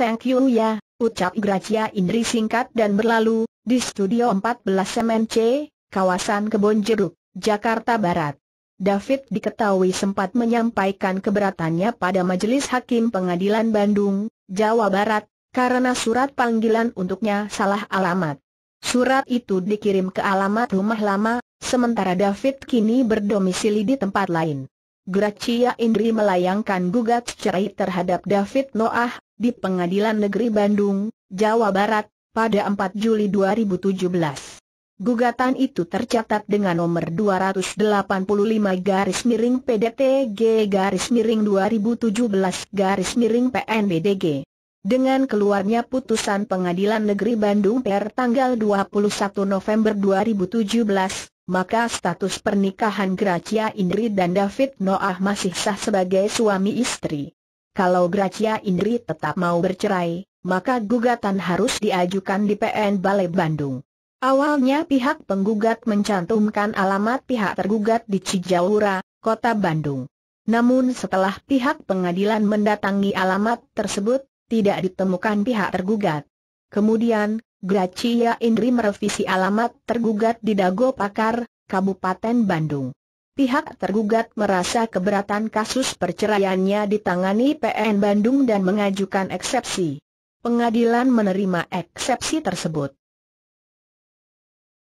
Thank you ya, ucap Gracia Indri singkat dan berlalu, di Studio 14 MNC, kawasan Kebon Jeruk, Jakarta Barat. David diketahui sempat menyampaikan keberatannya pada Majelis Hakim Pengadilan Bandung, Jawa Barat, karena surat panggilan untuknya salah alamat. Surat itu dikirim ke alamat rumah lama, sementara David kini berdomisili di tempat lain. Gracia Indri melayangkan gugat cerai terhadap David Noah, di Pengadilan Negeri Bandung, Jawa Barat, pada 4 Juli 2017. Gugatan itu tercatat dengan nomor 285 garis miring PDTG garis miring 2017 garis miring PNBDG. Dengan keluarnya putusan Pengadilan Negeri Bandung per tanggal 21 November 2017, maka status pernikahan Gracia Indri dan David Noah masih sah sebagai suami istri. Kalau Gracia Indri tetap mau bercerai, maka gugatan harus diajukan di PN Balai Bandung. Awalnya pihak penggugat mencantumkan alamat pihak tergugat di Cijaura, Kota Bandung. Namun setelah pihak pengadilan mendatangi alamat tersebut, tidak ditemukan pihak tergugat. Kemudian, Gracia Indri merevisi alamat tergugat di Dago Pakar, Kabupaten Bandung. Pihak tergugat merasa keberatan kasus perceraiannya ditangani PN Bandung dan mengajukan eksepsi. Pengadilan menerima eksepsi tersebut.